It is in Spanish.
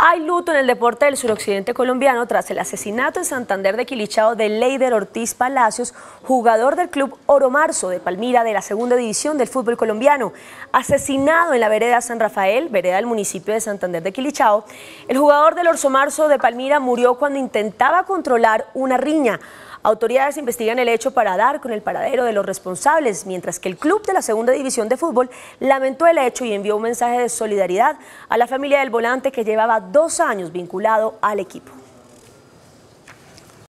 Hay luto en el deporte del suroccidente colombiano tras el asesinato en Santander de Quilichao de Leider Ortiz Palacios, jugador del club Oro Marzo de Palmira de la segunda división del fútbol colombiano. Asesinado en la vereda San Rafael, vereda del municipio de Santander de Quilichao, el jugador del Orso Marzo de Palmira murió cuando intentaba controlar una riña. Autoridades investigan el hecho para dar con el paradero de los responsables, mientras que el club de la segunda división de fútbol lamentó el hecho y envió un mensaje de solidaridad a la familia del volante que llevaba dos años vinculado al equipo.